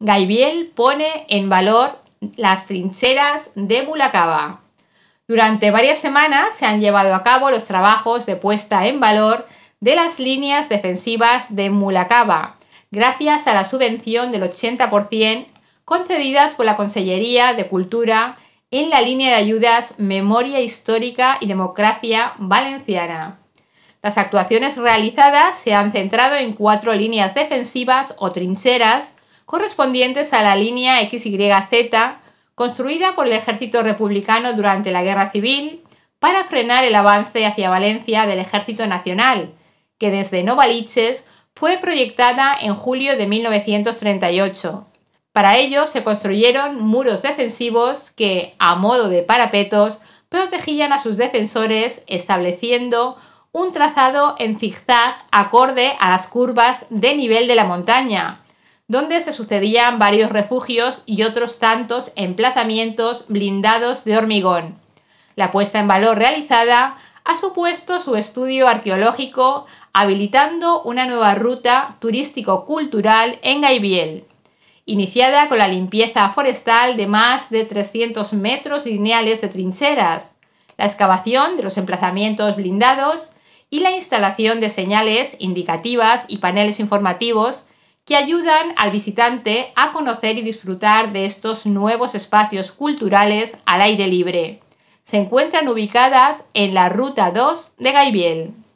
Gaibiel pone en valor las trincheras de Mulacaba. Durante varias semanas se han llevado a cabo los trabajos de puesta en valor de las líneas defensivas de Mulacaba, gracias a la subvención del 80% concedidas por la Consellería de Cultura en la línea de ayudas Memoria Histórica y Democracia Valenciana. Las actuaciones realizadas se han centrado en cuatro líneas defensivas o trincheras correspondientes a la línea XYZ construida por el ejército republicano durante la Guerra Civil para frenar el avance hacia Valencia del Ejército Nacional, que desde Novaliches fue proyectada en julio de 1938. Para ello se construyeron muros defensivos que, a modo de parapetos, protegían a sus defensores estableciendo un trazado en zigzag acorde a las curvas de nivel de la montaña donde se sucedían varios refugios y otros tantos emplazamientos blindados de hormigón. La puesta en valor realizada ha supuesto su estudio arqueológico, habilitando una nueva ruta turístico-cultural en Gaibiel, iniciada con la limpieza forestal de más de 300 metros lineales de trincheras, la excavación de los emplazamientos blindados y la instalación de señales indicativas y paneles informativos que ayudan al visitante a conocer y disfrutar de estos nuevos espacios culturales al aire libre. Se encuentran ubicadas en la Ruta 2 de Gaibiel.